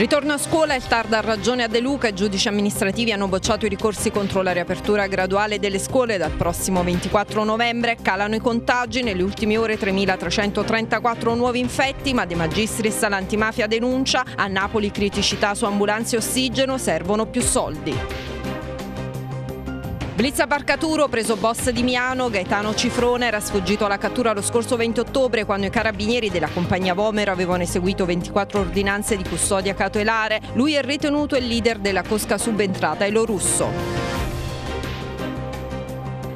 Ritorno a scuola, il TAR dà ragione a De Luca i giudici amministrativi hanno bocciato i ricorsi contro la riapertura graduale delle scuole. Dal prossimo 24 novembre calano i contagi, nelle ultime ore 3.334 nuovi infetti, ma De Magistris l'antimafia denuncia, a Napoli criticità su ambulanze e ossigeno, servono più soldi. Blizza Barcaturo, preso boss di Miano, Gaetano Cifrone era sfuggito alla cattura lo scorso 20 ottobre quando i carabinieri della compagnia Vomero avevano eseguito 24 ordinanze di custodia cautelare. Lui è ritenuto il leader della cosca subentrata e lo russo.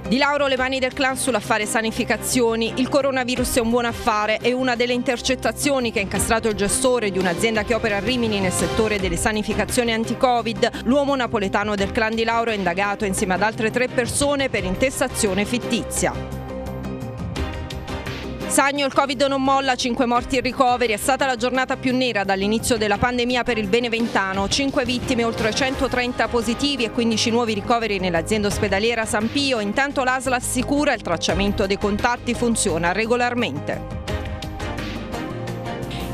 Di Lauro le mani del clan sull'affare sanificazioni. Il coronavirus è un buon affare e una delle intercettazioni che ha incastrato il gestore di un'azienda che opera a Rimini nel settore delle sanificazioni anti-Covid. L'uomo napoletano del clan di Lauro è indagato insieme ad altre tre persone per intestazione fittizia. Sagno, il Covid non molla, 5 morti e ricoveri, è stata la giornata più nera dall'inizio della pandemia per il Beneventano, 5 vittime, oltre 130 positivi e 15 nuovi ricoveri nell'azienda ospedaliera San Pio, intanto l'ASL assicura il tracciamento dei contatti funziona regolarmente.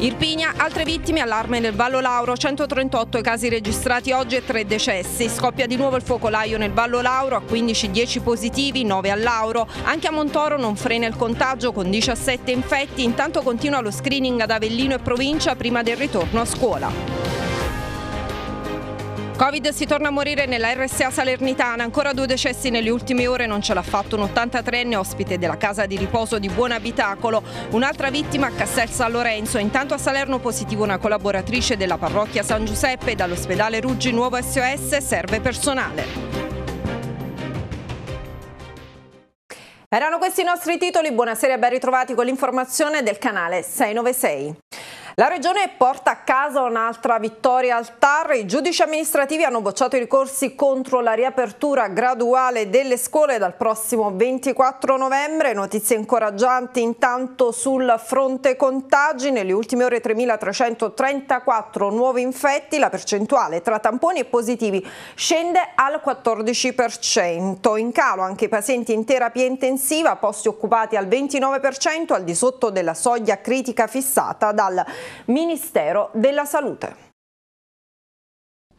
Irpinia, altre vittime, allarme nel Vallo Lauro, 138 i casi registrati oggi e 3 decessi. Scoppia di nuovo il focolaio nel Vallo Lauro, a 15-10 positivi, 9 a Lauro. Anche a Montoro non frena il contagio con 17 infetti, intanto continua lo screening ad Avellino e provincia prima del ritorno a scuola. Covid si torna a morire nella RSA Salernitana, ancora due decessi nelle ultime ore, non ce l'ha fatto un 83enne ospite della casa di riposo di Buon Abitacolo, un'altra vittima a Castel San Lorenzo, intanto a Salerno positivo una collaboratrice della parrocchia San Giuseppe, dall'ospedale Ruggi Nuovo SOS serve personale. Erano questi i nostri titoli, buonasera e ben ritrovati con l'informazione del canale 696. La regione porta a casa un'altra vittoria al TAR. I giudici amministrativi hanno bocciato i ricorsi contro la riapertura graduale delle scuole dal prossimo 24 novembre. Notizie incoraggianti intanto sul fronte contagi. Nelle ultime ore 3.334 nuovi infetti. La percentuale tra tamponi e positivi scende al 14%. In calo anche i pazienti in terapia intensiva, posti occupati al 29%, al di sotto della soglia critica fissata dal Ministero della Salute.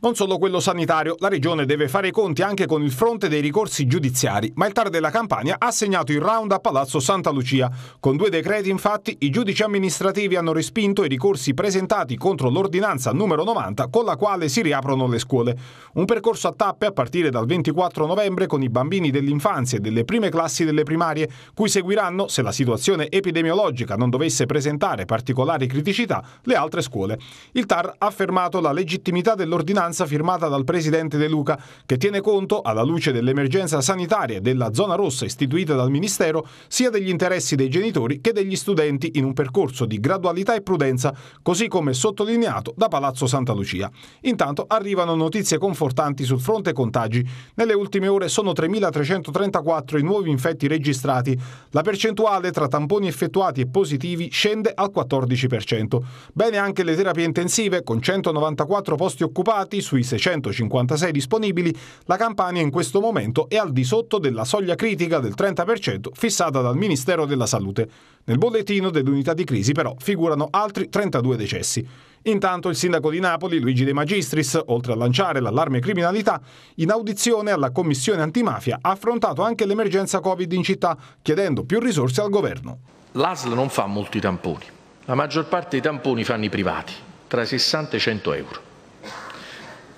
Non solo quello sanitario, la regione deve fare i conti anche con il fronte dei ricorsi giudiziari, ma il TAR della Campania ha segnato il round a Palazzo Santa Lucia. Con due decreti, infatti, i giudici amministrativi hanno respinto i ricorsi presentati contro l'ordinanza numero 90 con la quale si riaprono le scuole. Un percorso a tappe a partire dal 24 novembre con i bambini dell'infanzia e delle prime classi delle primarie, cui seguiranno, se la situazione epidemiologica non dovesse presentare particolari criticità, le altre scuole. Il TAR ha affermato la legittimità dell'ordinanza ordinanza firmata dal presidente De Luca, che tiene conto, alla luce dell'emergenza sanitaria della zona rossa istituita dal Ministero, sia degli interessi dei genitori che degli studenti in un percorso di gradualità e prudenza, così come sottolineato da Palazzo Santa Lucia. Intanto arrivano notizie confortanti sul fronte contagi. Nelle ultime ore sono 3.334 i nuovi infetti registrati. La percentuale tra tamponi effettuati e positivi scende al 14%. Bene anche le terapie intensive, con 194 posti occupati sui 656 disponibili, la Campania in questo momento è al di sotto della soglia critica del 30% fissata dal Ministero della Salute. Nel bollettino dell'unità di crisi però figurano altri 32 decessi. Intanto il sindaco di Napoli, Luigi De Magistris, oltre a lanciare l'allarme criminalità, in audizione alla Commissione antimafia ha affrontato anche l'emergenza Covid in città, chiedendo più risorse al governo. L'ASL non fa molti tamponi. La maggior parte dei tamponi fanno i privati, tra i 60 e i 100 euro.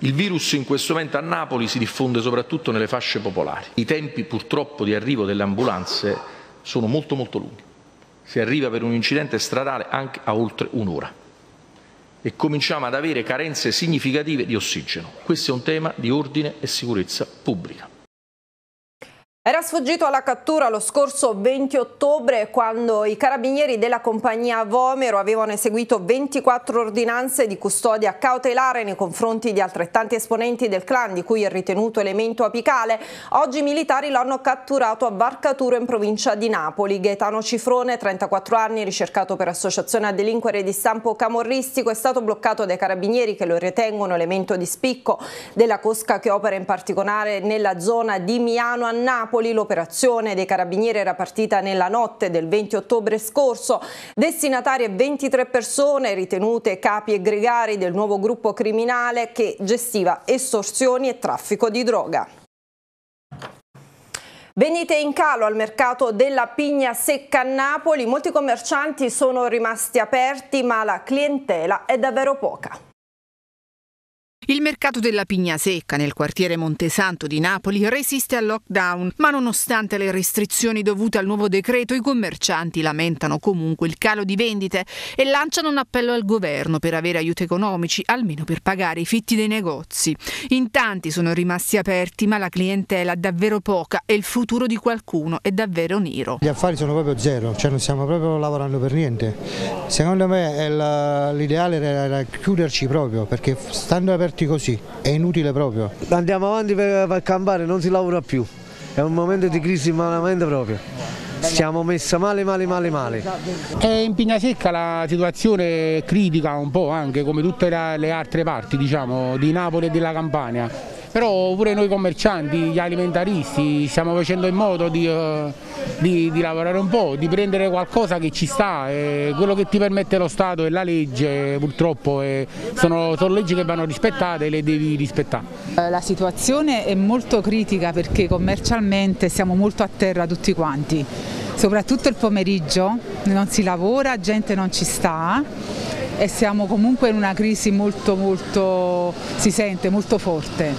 Il virus in questo momento a Napoli si diffonde soprattutto nelle fasce popolari. I tempi purtroppo di arrivo delle ambulanze sono molto molto lunghi. Si arriva per un incidente stradale anche a oltre un'ora e cominciamo ad avere carenze significative di ossigeno. Questo è un tema di ordine e sicurezza pubblica. Era sfuggito alla cattura lo scorso 20 ottobre quando i carabinieri della compagnia Vomero avevano eseguito 24 ordinanze di custodia cautelare nei confronti di altrettanti esponenti del clan di cui è ritenuto elemento apicale. Oggi i militari lo hanno catturato a Varcaturo in provincia di Napoli. Gaetano Cifrone, 34 anni, ricercato per associazione a delinquere di stampo camorristico, è stato bloccato dai carabinieri che lo ritengono elemento di spicco della cosca che opera in particolare nella zona di Miano a Napoli Napoli l'operazione dei carabinieri era partita nella notte del 20 ottobre scorso. Destinatarie 23 persone ritenute capi e gregari del nuovo gruppo criminale che gestiva estorsioni e traffico di droga. Venite in calo al mercato della pigna secca a Napoli, molti commercianti sono rimasti aperti ma la clientela è davvero poca. Il mercato della pigna secca nel quartiere Montesanto di Napoli resiste al lockdown, ma nonostante le restrizioni dovute al nuovo decreto, i commercianti lamentano comunque il calo di vendite e lanciano un appello al governo per avere aiuti economici, almeno per pagare i fitti dei negozi. In tanti sono rimasti aperti, ma la clientela è davvero poca e il futuro di qualcuno è davvero nero. Gli affari sono proprio zero, cioè non stiamo proprio lavorando per niente. Secondo me l'ideale era chiuderci proprio, perché stando aperti aperti così, è inutile proprio. Andiamo avanti per, per campare, non si lavora più, è un momento di crisi malamente proprio. Siamo messi male, male, male, male. È in Secca la situazione critica un po' anche come tutte le altre parti diciamo, di Napoli e della Campania però pure noi commercianti, gli alimentaristi stiamo facendo in modo di, eh, di, di lavorare un po', di prendere qualcosa che ci sta, eh, quello che ti permette lo Stato e la legge purtroppo eh, sono, sono leggi che vanno rispettate e le devi rispettare. La situazione è molto critica perché commercialmente siamo molto a terra tutti quanti, soprattutto il pomeriggio non si lavora, gente non ci sta e siamo comunque in una crisi molto, molto, si sente molto forte.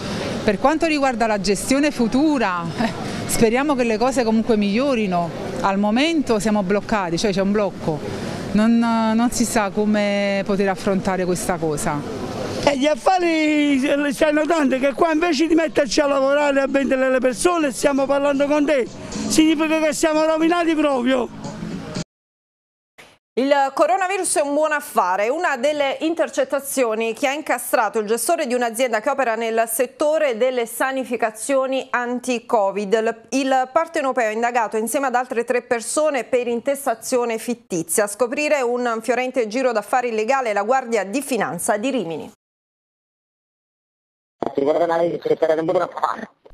Per quanto riguarda la gestione futura, speriamo che le cose comunque migliorino. Al momento siamo bloccati, cioè c'è un blocco. Non, non si sa come poter affrontare questa cosa. E gli affari eh, stanno tanti che qua invece di metterci a lavorare e a vendere le persone stiamo parlando con te, significa che siamo rovinati proprio. Il coronavirus è un buon affare, una delle intercettazioni che ha incastrato il gestore di un'azienda che opera nel settore delle sanificazioni anti-Covid. Il partenopeo è indagato insieme ad altre tre persone per intestazione fittizia. A scoprire un fiorente giro d'affari illegale la Guardia di Finanza di Rimini.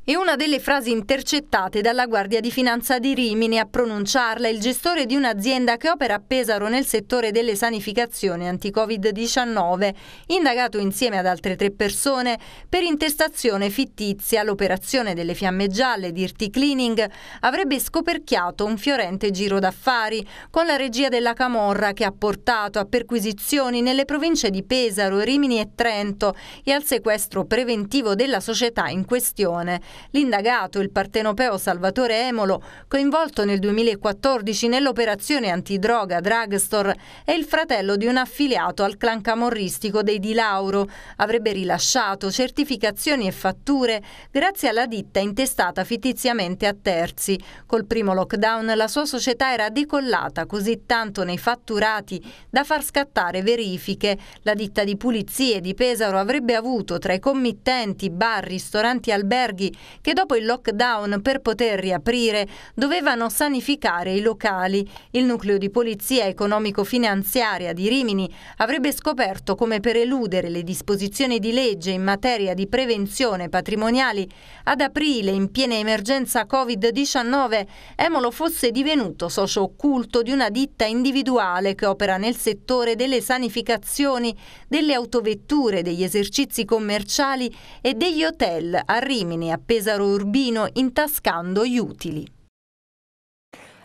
È una delle frasi intercettate dalla Guardia di Finanza di Rimini a pronunciarla il gestore di un'azienda che opera a Pesaro nel settore delle sanificazioni anti-Covid-19, indagato insieme ad altre tre persone per intestazione fittizia. L'operazione delle fiamme gialle Dirty Cleaning avrebbe scoperchiato un fiorente giro d'affari con la regia della Camorra che ha portato a perquisizioni nelle province di Pesaro, Rimini e Trento e al sequestro preventivo della società in questione. L'indagato, il partenopeo Salvatore Emolo, coinvolto nel 2014 nell'operazione antidroga Drugstore, è il fratello di un affiliato al clan camorristico dei Di Lauro. Avrebbe rilasciato certificazioni e fatture grazie alla ditta intestata fittiziamente a terzi. Col primo lockdown la sua società era decollata così tanto nei fatturati da far scattare verifiche. La ditta di pulizie di Pesaro avrebbe avuto tra i committenti bar, ristoranti e alberghi che dopo il lockdown per poter riaprire dovevano sanificare i locali. Il nucleo di polizia economico-finanziaria di Rimini avrebbe scoperto come per eludere le disposizioni di legge in materia di prevenzione patrimoniali ad aprile in piena emergenza Covid-19 Emolo fosse divenuto socio occulto di una ditta individuale che opera nel settore delle sanificazioni, delle autovetture, degli esercizi commerciali e degli hotel a Rimini, a Pesaro Urbino intascando gli utili.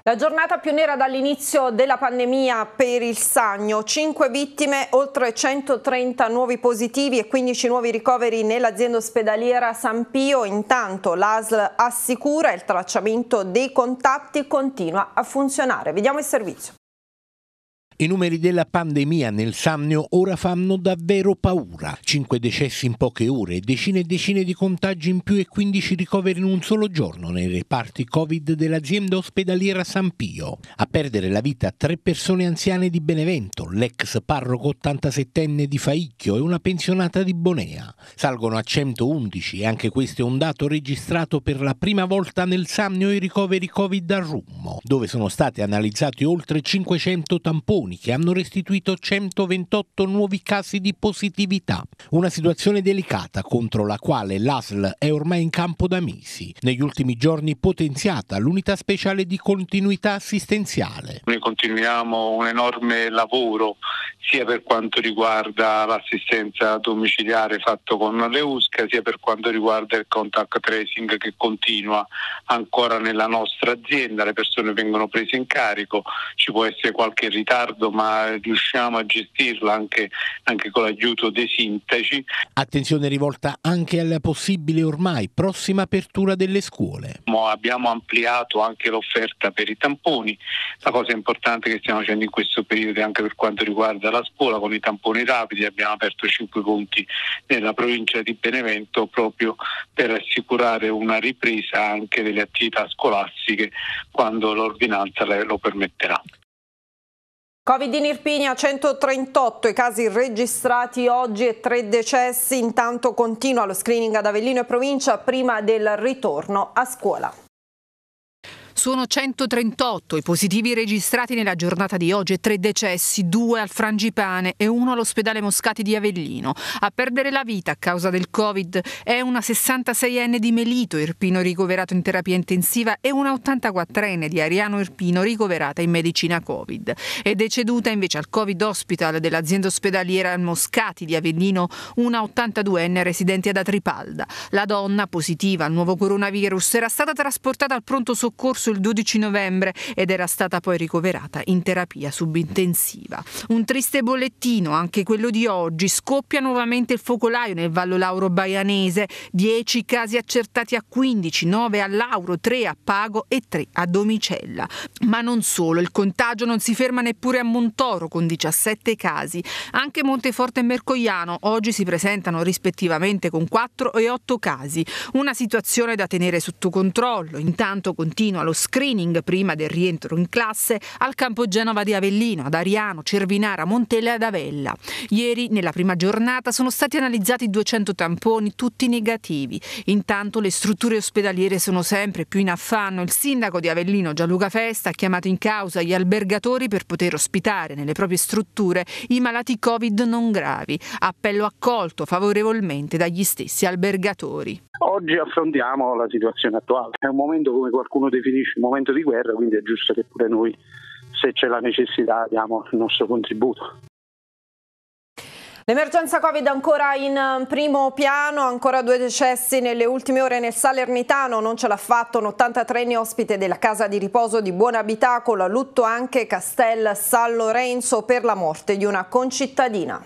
La giornata più nera dall'inizio della pandemia per il Sagno, 5 vittime, oltre 130 nuovi positivi e 15 nuovi ricoveri nell'azienda ospedaliera San Pio. Intanto l'ASL assicura il tracciamento dei contatti continua a funzionare. Vediamo il servizio. I numeri della pandemia nel Sannio ora fanno davvero paura. Cinque decessi in poche ore, decine e decine di contagi in più e 15 ricoveri in un solo giorno nei reparti Covid dell'azienda ospedaliera San Pio. A perdere la vita tre persone anziane di Benevento, l'ex parroco 87enne di Faicchio e una pensionata di Bonea. Salgono a 111 e anche questo è un dato registrato per la prima volta nel Sannio i ricoveri Covid a Rummo, dove sono stati analizzati oltre 500 tamponi regioni che hanno restituito 128 nuovi casi di positività. Una situazione delicata contro la quale l'ASL è ormai in campo da mesi. Negli ultimi giorni potenziata l'unità speciale di continuità assistenziale. Noi continuiamo un enorme lavoro sia per quanto riguarda l'assistenza domiciliare fatto con le USCA, sia per quanto riguarda il contact tracing che continua ancora nella nostra azienda, le persone vengono prese in carico, ci può essere qualche ritardo ma riusciamo a gestirla anche, anche con l'aiuto dei sindaci. Attenzione rivolta anche alla possibile ormai prossima apertura delle scuole. Abbiamo ampliato anche l'offerta per i tamponi, la cosa importante che stiamo facendo in questo periodo anche per quanto riguarda alla scuola con i tamponi rapidi, abbiamo aperto cinque punti nella provincia di Benevento proprio per assicurare una ripresa anche delle attività scolastiche quando l'ordinanza lo permetterà. Covid in Irpinia 138 i casi registrati oggi e tre decessi, intanto continua lo screening ad Avellino e provincia prima del ritorno a scuola. Sono 138 i positivi registrati nella giornata di oggi e tre decessi, due al Frangipane e uno all'ospedale Moscati di Avellino. A perdere la vita a causa del Covid è una 66enne di Melito Irpino ricoverato in terapia intensiva e una 84enne di Ariano Irpino ricoverata in medicina Covid. È deceduta invece al Covid Hospital dell'azienda ospedaliera Moscati di Avellino una 82enne residente ad Atripalda. La donna positiva al nuovo coronavirus era stata trasportata al pronto soccorso il 12 novembre ed era stata poi ricoverata in terapia subintensiva. Un triste bollettino, anche quello di oggi, scoppia nuovamente il focolaio nel Vallo Lauro Baianese, 10 casi accertati a 15, 9 a Lauro, 3 a Pago e 3 a Domicella. Ma non solo, il contagio non si ferma neppure a Montoro con 17 casi, anche Monteforte e Mercoiano oggi si presentano rispettivamente con 4 e 8 casi, una situazione da tenere sotto controllo, intanto continua lo screening prima del rientro in classe al campo Genova di Avellino, ad Ariano, Cervinara, Montella ad Avella. Ieri, nella prima giornata, sono stati analizzati 200 tamponi, tutti negativi. Intanto le strutture ospedaliere sono sempre più in affanno. Il sindaco di Avellino, Gianluca Festa, ha chiamato in causa gli albergatori per poter ospitare nelle proprie strutture i malati Covid non gravi. Appello accolto favorevolmente dagli stessi albergatori. Oggi affrontiamo la situazione attuale. È un momento, come qualcuno definisce, un momento di guerra, quindi è giusto che pure noi, se c'è la necessità, diamo il nostro contributo. L'emergenza Covid ancora in um, primo piano, ancora due decessi nelle ultime ore nel Salernitano, non ce l'ha fatto un 83enne ospite della casa di riposo di Buon Abitacolo, a lutto anche Castel San Lorenzo per la morte di una concittadina.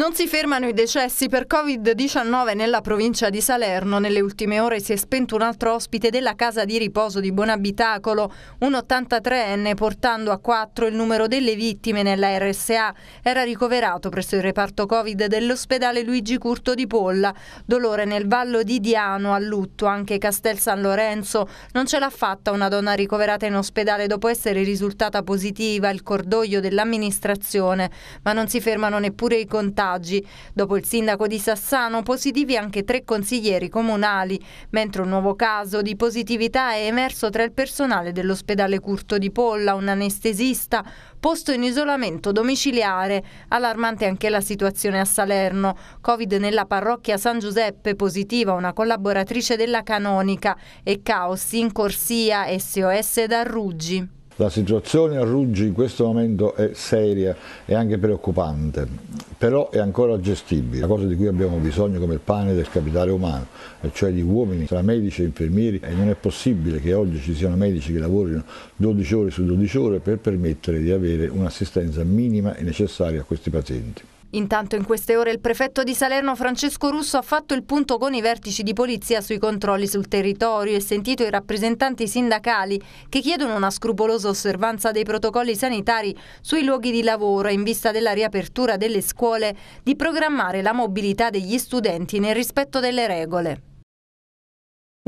Non si fermano i decessi per Covid-19 nella provincia di Salerno. Nelle ultime ore si è spento un altro ospite della casa di riposo di Buonabitacolo, un 83enne, portando a 4 il numero delle vittime nella RSA. Era ricoverato presso il reparto Covid dell'ospedale Luigi Curto di Polla. Dolore nel vallo di Diano, a lutto anche Castel San Lorenzo. Non ce l'ha fatta una donna ricoverata in ospedale dopo essere risultata positiva, il cordoglio dell'amministrazione. Ma non si fermano neppure i contatti contagi. Dopo il sindaco di Sassano, positivi anche tre consiglieri comunali, mentre un nuovo caso di positività è emerso tra il personale dell'ospedale Curto di Polla, un anestesista, posto in isolamento domiciliare. Allarmante anche la situazione a Salerno. Covid nella parrocchia San Giuseppe, positiva una collaboratrice della canonica e caos in corsia SOS da Ruggi. La situazione a Ruggi in questo momento è seria e anche preoccupante, però è ancora gestibile. La cosa di cui abbiamo bisogno come il pane del capitale umano, cioè di uomini tra medici e infermieri, e non è possibile che oggi ci siano medici che lavorino 12 ore su 12 ore per permettere di avere un'assistenza minima e necessaria a questi pazienti. Intanto in queste ore il prefetto di Salerno Francesco Russo ha fatto il punto con i vertici di polizia sui controlli sul territorio e sentito i rappresentanti sindacali che chiedono una scrupolosa osservanza dei protocolli sanitari sui luoghi di lavoro in vista della riapertura delle scuole, di programmare la mobilità degli studenti nel rispetto delle regole.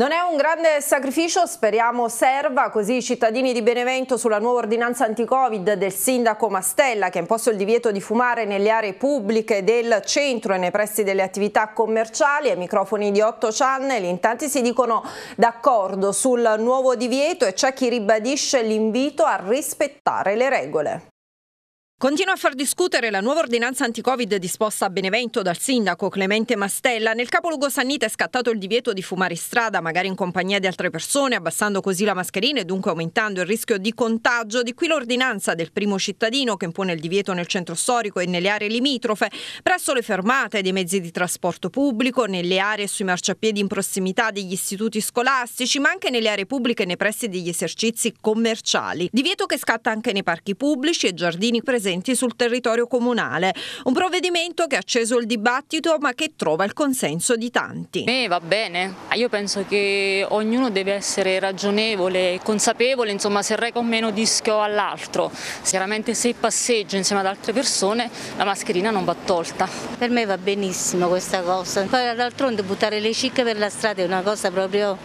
Non è un grande sacrificio, speriamo serva, così i cittadini di Benevento sulla nuova ordinanza anti-Covid del sindaco Mastella che ha imposto il divieto di fumare nelle aree pubbliche del centro e nei pressi delle attività commerciali ai microfoni di 8 channel. In tanti si dicono d'accordo sul nuovo divieto e c'è chi ribadisce l'invito a rispettare le regole. Continua a far discutere la nuova ordinanza anti-Covid disposta a Benevento dal sindaco Clemente Mastella. Nel capoluogo Sannita è scattato il divieto di fumare in strada, magari in compagnia di altre persone, abbassando così la mascherina e dunque aumentando il rischio di contagio. Di qui l'ordinanza del primo cittadino che impone il divieto nel centro storico e nelle aree limitrofe, presso le fermate dei mezzi di trasporto pubblico, nelle aree sui marciapiedi in prossimità degli istituti scolastici, ma anche nelle aree pubbliche e nei pressi degli esercizi commerciali. Divieto che scatta anche nei parchi pubblici e giardini presenti presenti sul territorio comunale. Un provvedimento che ha acceso il dibattito ma che trova il consenso di tanti. Eh, va bene, ah, io penso che ognuno deve essere ragionevole e consapevole insomma, se reca o meno rischio all'altro. Chiaramente se passeggio insieme ad altre persone la mascherina non va tolta. Per me va benissimo questa cosa, poi d'altronde buttare le cicche per la strada è una cosa proprio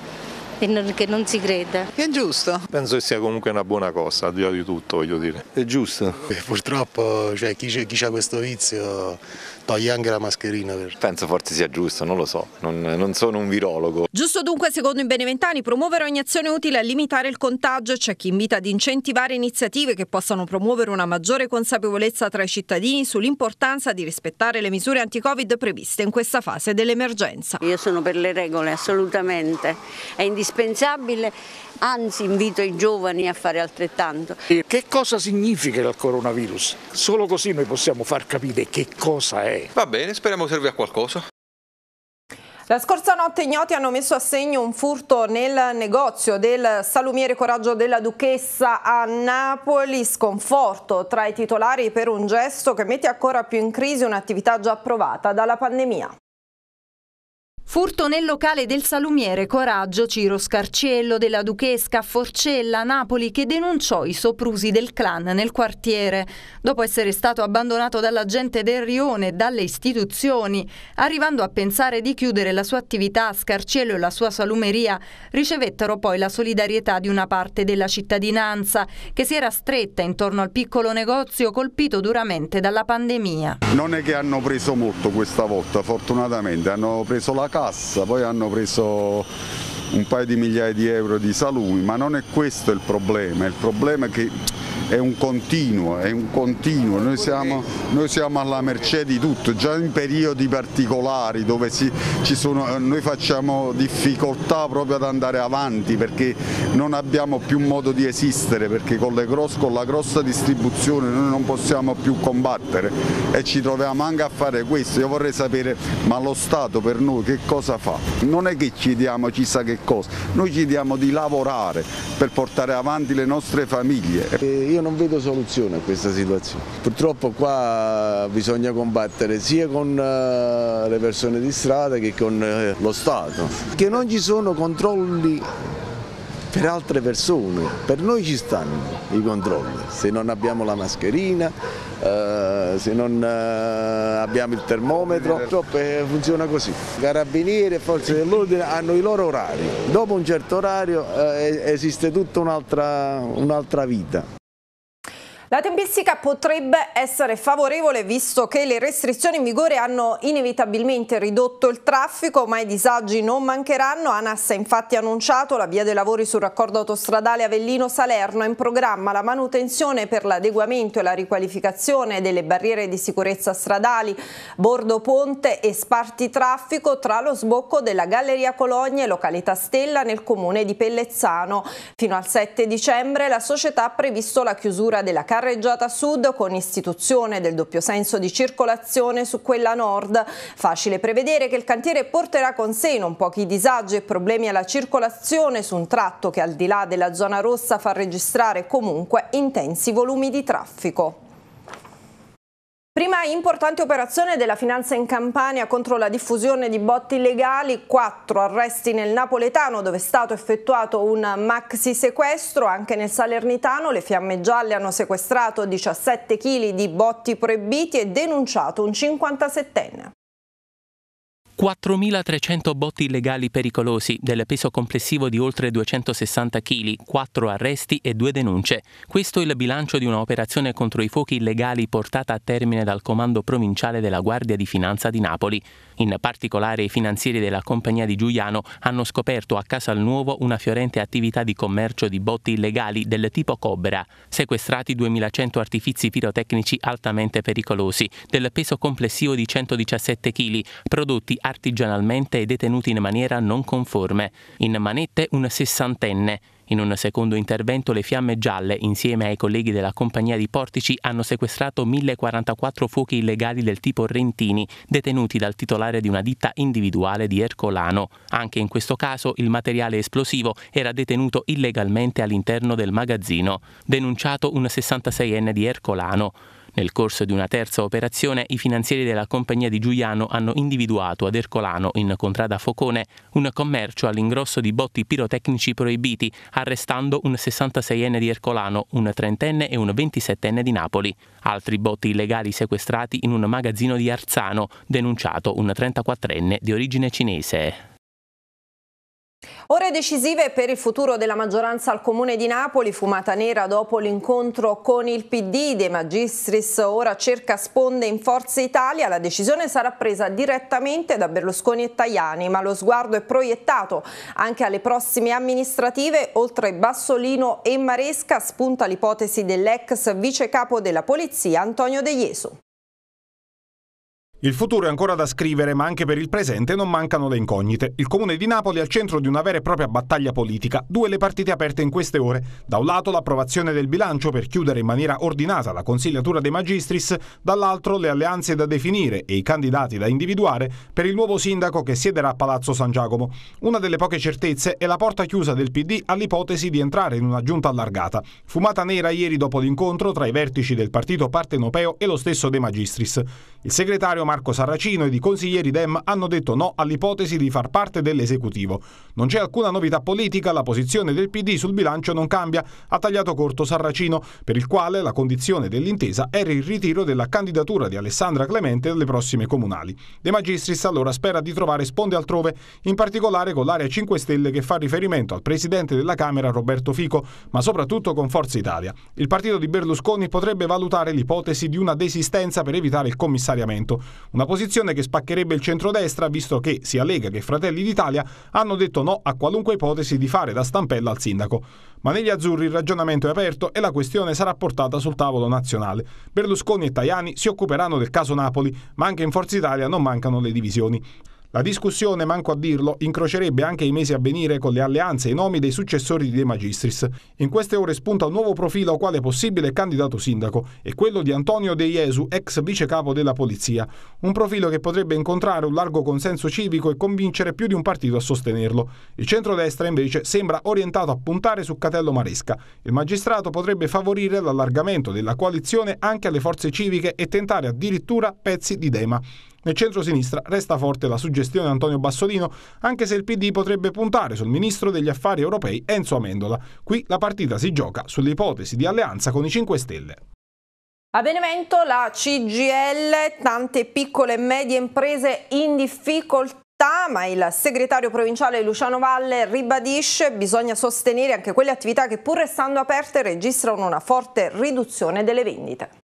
che non si creda. È giusto? Penso che sia comunque una buona cosa, al di là di tutto voglio dire. È giusto? Eh, purtroppo cioè, chi, ha questo vizio togli anche la mascherina. Penso forse sia giusto, non lo so, non, non sono un virologo. Giusto dunque, secondo i beneventani, promuovere ogni azione utile a limitare il contagio. C'è chi invita ad incentivare iniziative che possano promuovere una maggiore consapevolezza tra i cittadini sull'importanza di rispettare le misure anti-Covid previste in questa fase dell'emergenza. Io sono per le regole, assolutamente. È indispensabile, anzi invito i giovani a fare altrettanto. Che cosa significa il coronavirus? Solo così noi possiamo far capire che cosa è Ok. Va bene, speriamo servi a qualcosa. La scorsa notte ignoti hanno messo a segno un furto nel negozio del salumiere Coraggio della Duchessa a Napoli, sconforto tra i titolari per un gesto che mette ancora più in crisi un'attività già provata dalla pandemia. Furto nel locale del salumiere Coraggio Ciro Scarciello della Duchesca Forcella Napoli che denunciò i soprusi del clan nel quartiere. Dopo essere stato abbandonato dalla gente del rione e dalle istituzioni, arrivando a pensare di chiudere la sua attività, Scarciello e la sua salumeria ricevettero poi la solidarietà di una parte della cittadinanza che si era stretta intorno al piccolo negozio colpito duramente dalla pandemia. Non è che hanno preso molto questa volta, fortunatamente hanno preso la casa cassa, poi hanno preso un paio di migliaia di euro di salumi, ma non è questo il problema, il problema è che è un continuo, è un continuo. Noi, siamo, noi siamo, alla mercé di tutto, già in periodi particolari dove si, sono, noi facciamo difficoltà proprio ad andare avanti perché non abbiamo più modo di esistere, perché con, gross, con la grossa distribuzione noi non possiamo più combattere e ci troviamo anche a fare questo. Io vorrei sapere, ma lo Stato per noi che cosa fa? Non è che chiediamo chissà che cosa. Noi chiediamo di lavorare per portare avanti le nostre famiglie. Io non vedo soluzione a questa situazione. Purtroppo qua bisogna combattere sia con eh, le persone di strada che con eh, lo Stato, che non ci sono controlli per altre persone, per noi ci stanno i controlli, se non abbiamo la mascherina, eh, se non eh, abbiamo il termometro, purtroppo eh, funziona così. Carabinieri e forze dell'ordine hanno i loro orari, dopo un certo orario eh, esiste tutta un'altra un vita. La tempistica potrebbe essere favorevole visto che le restrizioni in vigore hanno inevitabilmente ridotto il traffico ma i disagi non mancheranno. Anas ha infatti annunciato la via dei lavori sul raccordo autostradale Avellino-Salerno È in programma la manutenzione per l'adeguamento e la riqualificazione delle barriere di sicurezza stradali Bordo Ponte e Sparti Traffico tra lo sbocco della Galleria Cologne e località Stella nel comune di Pellezzano. Fino al 7 dicembre la società ha previsto la chiusura della casa carreggiata sud con istituzione del doppio senso di circolazione su quella nord. Facile prevedere che il cantiere porterà con sé non pochi disagi e problemi alla circolazione su un tratto che al di là della zona rossa fa registrare comunque intensi volumi di traffico. Prima importante operazione della finanza in Campania contro la diffusione di botti illegali, quattro arresti nel napoletano dove è stato effettuato un maxi sequestro, anche nel salernitano le fiamme gialle hanno sequestrato 17 kg di botti proibiti e denunciato un 57enne. 4.300 botti illegali pericolosi, del peso complessivo di oltre 260 kg, 4 arresti e 2 denunce. Questo è il bilancio di un'operazione contro i fuochi illegali portata a termine dal Comando Provinciale della Guardia di Finanza di Napoli. In particolare i finanzieri della compagnia di Giuliano hanno scoperto a nuovo una fiorente attività di commercio di botti illegali del tipo Cobra, sequestrati 2100 artifizi pirotecnici altamente pericolosi, del peso complessivo di 117 kg, prodotti artigianalmente e detenuti in maniera non conforme. In manette un sessantenne, in un secondo intervento le fiamme gialle, insieme ai colleghi della compagnia di portici, hanno sequestrato 1044 fuochi illegali del tipo Rentini, detenuti dal titolare di una ditta individuale di Ercolano. Anche in questo caso il materiale esplosivo era detenuto illegalmente all'interno del magazzino, denunciato un 66enne di Ercolano. Nel corso di una terza operazione, i finanzieri della compagnia di Giuliano hanno individuato ad Ercolano, in contrada Focone, un commercio all'ingrosso di botti pirotecnici proibiti, arrestando un 66enne di Ercolano, un 30enne e un 27enne di Napoli. Altri botti illegali sequestrati in un magazzino di Arzano, denunciato un 34enne di origine cinese. Ore decisive per il futuro della maggioranza al Comune di Napoli, fumata nera dopo l'incontro con il PD. De Magistris ora cerca sponde in Forza Italia. La decisione sarà presa direttamente da Berlusconi e Tajani, ma lo sguardo è proiettato anche alle prossime amministrative. Oltre Bassolino e Maresca spunta l'ipotesi dell'ex vice capo della Polizia Antonio De Jesu. Il futuro è ancora da scrivere, ma anche per il presente non mancano le incognite. Il comune di Napoli è al centro di una vera e propria battaglia politica. Due le partite aperte in queste ore. Da un lato l'approvazione del bilancio per chiudere in maniera ordinata la consigliatura dei magistris, dall'altro le alleanze da definire e i candidati da individuare per il nuovo sindaco che siederà a Palazzo San Giacomo. Una delle poche certezze è la porta chiusa del PD all'ipotesi di entrare in una giunta allargata. Fumata nera ieri dopo l'incontro tra i vertici del partito partenopeo e lo stesso De Magistris. Il segretario Marco Sarracino e i consiglieri Dem hanno detto no all'ipotesi di far parte dell'esecutivo. Non c'è alcuna novità politica, la posizione del PD sul bilancio non cambia, ha tagliato corto Sarracino, per il quale la condizione dell'intesa era il ritiro della candidatura di Alessandra Clemente alle prossime comunali. De Magistris allora spera di trovare sponde altrove, in particolare con l'area 5 Stelle che fa riferimento al presidente della Camera Roberto Fico, ma soprattutto con Forza Italia. Il partito di Berlusconi potrebbe valutare l'ipotesi di una desistenza per evitare il commissariamento. Una posizione che spaccherebbe il centrodestra visto che sia Lega che Fratelli d'Italia hanno detto no a qualunque ipotesi di fare da stampella al sindaco. Ma negli azzurri il ragionamento è aperto e la questione sarà portata sul tavolo nazionale. Berlusconi e Tajani si occuperanno del caso Napoli, ma anche in Forza Italia non mancano le divisioni. La discussione, manco a dirlo, incrocerebbe anche i mesi a venire con le alleanze e i nomi dei successori di De Magistris. In queste ore spunta un nuovo profilo quale possibile candidato sindaco e quello di Antonio De Jesu, ex vice capo della polizia. Un profilo che potrebbe incontrare un largo consenso civico e convincere più di un partito a sostenerlo. Il centrodestra invece sembra orientato a puntare su Catello Maresca. Il magistrato potrebbe favorire l'allargamento della coalizione anche alle forze civiche e tentare addirittura pezzi di Dema. Nel centro-sinistra resta forte la suggestione Antonio Bassolino, anche se il PD potrebbe puntare sul ministro degli affari europei Enzo Amendola. Qui la partita si gioca sull'ipotesi di alleanza con i 5 Stelle. A Benevento la CGL, tante piccole e medie imprese in difficoltà ma il segretario provinciale Luciano Valle ribadisce che bisogna sostenere anche quelle attività che pur restando aperte registrano una forte riduzione delle vendite.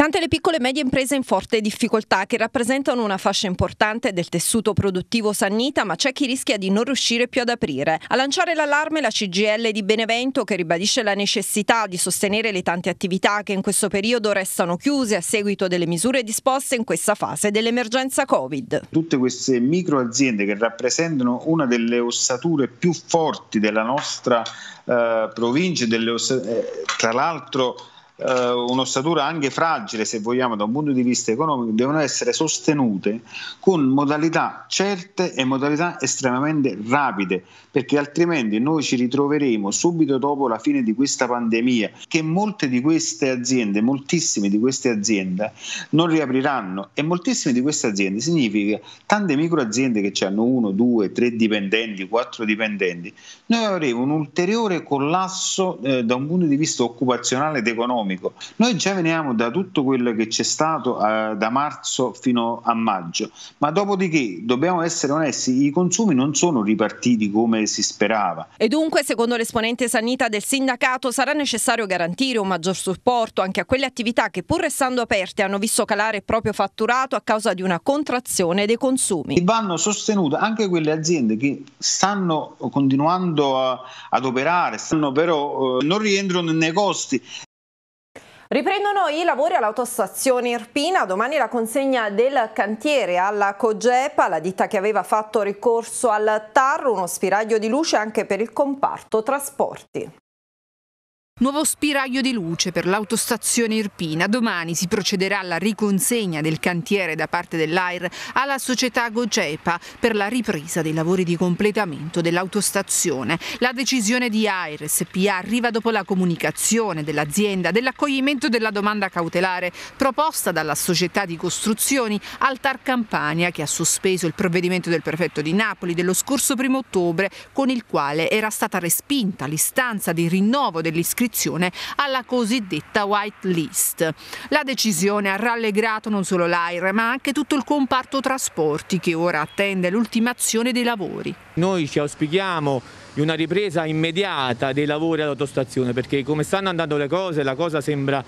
Tante le piccole e medie imprese in forte difficoltà che rappresentano una fascia importante del tessuto produttivo sannita, ma c'è chi rischia di non riuscire più ad aprire. A lanciare l'allarme la CGL di Benevento che ribadisce la necessità di sostenere le tante attività che in questo periodo restano chiuse a seguito delle misure disposte in questa fase dell'emergenza Covid. Tutte queste micro aziende che rappresentano una delle ossature più forti della nostra eh, provincia, delle oss- eh, tra l'altro eh, un'ossatura anche fragile, se vogliamo, da un punto di vista economico, devono essere sostenute con modalità certe e modalità estremamente rapide, perché altrimenti noi ci ritroveremo subito dopo la fine di questa pandemia che molte di queste aziende, moltissime di queste aziende non riapriranno e moltissime di queste aziende significa tante micro aziende che hanno uno, due, tre dipendenti, quattro dipendenti, noi avremo un ulteriore collasso eh, da un punto di vista occupazionale ed economico economico. Noi già veniamo da tutto quello che c'è stato eh, da marzo fino a maggio, ma dopodiché dobbiamo essere onesti, i consumi non sono ripartiti come si sperava. E dunque, secondo l'esponente Sanita del sindacato, sarà necessario garantire un maggior supporto anche a quelle attività che pur restando aperte hanno visto calare il proprio fatturato a causa di una contrazione dei consumi. E vanno sostenute anche quelle aziende che stanno continuando a, ad operare, stanno però eh, non rientrano nei costi Riprendono i lavori all'autostazione Irpina, domani la consegna del cantiere alla Cogepa, la ditta che aveva fatto ricorso al TAR, uno spiraglio di luce anche per il comparto trasporti. Nuovo spiraglio di luce per l'autostazione Irpina. Domani si procederà alla riconsegna del cantiere da parte dell'AIR alla società Gocepa per la ripresa dei lavori di completamento dell'autostazione. La decisione di AIR SPA arriva dopo la comunicazione dell'azienda dell'accoglimento della domanda cautelare proposta dalla società di costruzioni Altar Campania che ha sospeso il provvedimento del prefetto di Napoli dello scorso primo ottobre con il quale era stata respinta l'istanza di rinnovo dell'iscrizione iscrizione alla cosiddetta white list. La decisione ha rallegrato non solo l'AIR ma anche tutto il comparto trasporti che ora attende l'ultimazione dei lavori. Noi ci auspichiamo di una ripresa immediata dei lavori all'autostazione perché come stanno andando le cose la cosa sembra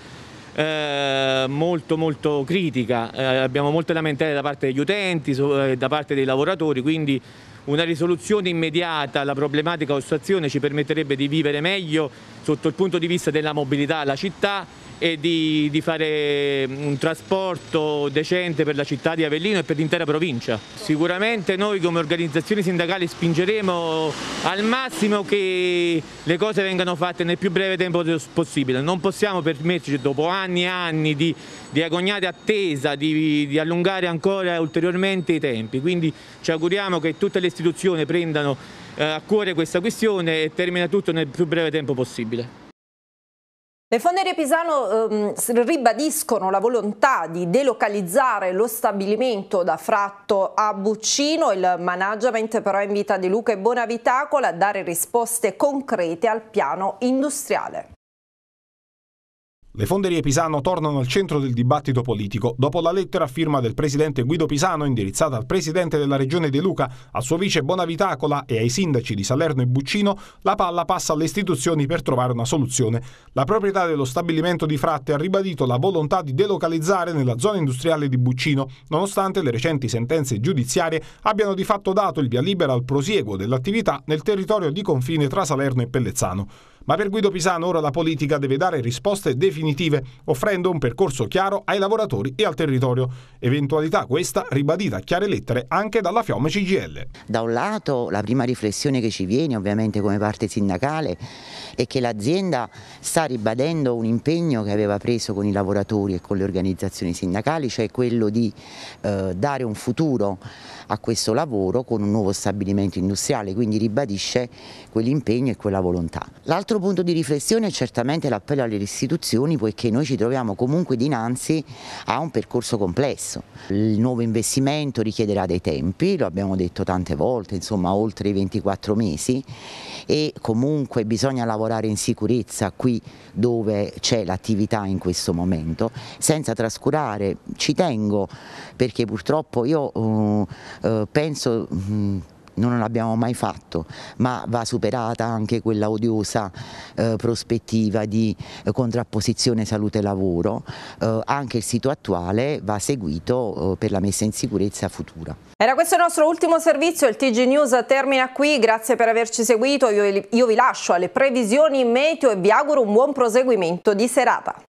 eh, molto molto critica, eh, abbiamo molte lamentele da parte degli utenti, eh, da parte dei lavoratori, quindi una risoluzione immediata alla problematica ossazione ci permetterebbe di vivere meglio sotto il punto di vista della mobilità la città, e di, di, fare mm, un trasporto decente per la città di Avellino e per l'intera provincia. Sicuramente noi come organizzazione sindacale spingeremo al massimo che le cose vengano fatte nel più breve tempo possibile. Non possiamo permetterci dopo anni e anni di, di agognata attesa di, di allungare ancora ulteriormente i tempi. Quindi ci auguriamo che tutte le istituzioni prendano eh, a cuore questa questione e termina tutto nel più breve tempo possibile. Le fonderie Pisano ehm, ribadiscono la volontà di delocalizzare lo stabilimento da fratto a Buccino, il management però invita De Luca e Bonavitacola a dare risposte concrete al piano industriale. Le fonderie Pisano tornano al centro del dibattito politico dopo la lettera a firma del presidente Guido Pisano indirizzata al presidente della regione De Luca, al suo vice Bonavitacola e ai sindaci di Salerno e Buccino, la palla passa alle istituzioni per trovare una soluzione. La proprietà dello stabilimento di Fratte ha ribadito la volontà di delocalizzare nella zona industriale di Buccino, nonostante le recenti sentenze giudiziarie abbiano di fatto dato il via libera al prosieguo dell'attività nel territorio di confine tra Salerno e Pellezzano. Ma per Guido Pisano ora la politica deve dare risposte definitive, offrendo un percorso chiaro ai lavoratori e al territorio. Eventualità questa ribadita a chiare lettere anche dalla Fiamme CGL. Da un lato la prima riflessione che ci viene ovviamente come parte sindacale è che l'azienda sta ribadendo un impegno che aveva preso con i lavoratori e con le organizzazioni sindacali, cioè quello di eh, dare un futuro a questo lavoro con un nuovo stabilimento industriale, quindi ribadisce quell'impegno e quella volontà. L'altro altro punto di riflessione è certamente l'appello alle istituzioni poiché noi ci troviamo comunque dinanzi a un percorso complesso. Il nuovo investimento richiederà dei tempi, lo abbiamo detto tante volte, insomma oltre i 24 mesi e comunque bisogna lavorare in sicurezza qui dove c'è l'attività in questo momento senza trascurare, ci tengo perché purtroppo io eh, eh penso... Mh, mm, non l'abbiamo mai fatto, ma va superata anche quella odiosa eh, prospettiva di eh, contrapposizione salute-lavoro, eh, anche il sito attuale va seguito eh, per la messa in sicurezza futura. Era questo il nostro ultimo servizio, il TG News termina qui, grazie per averci seguito, io, io vi lascio alle previsioni in meteo e vi auguro un buon proseguimento di serata.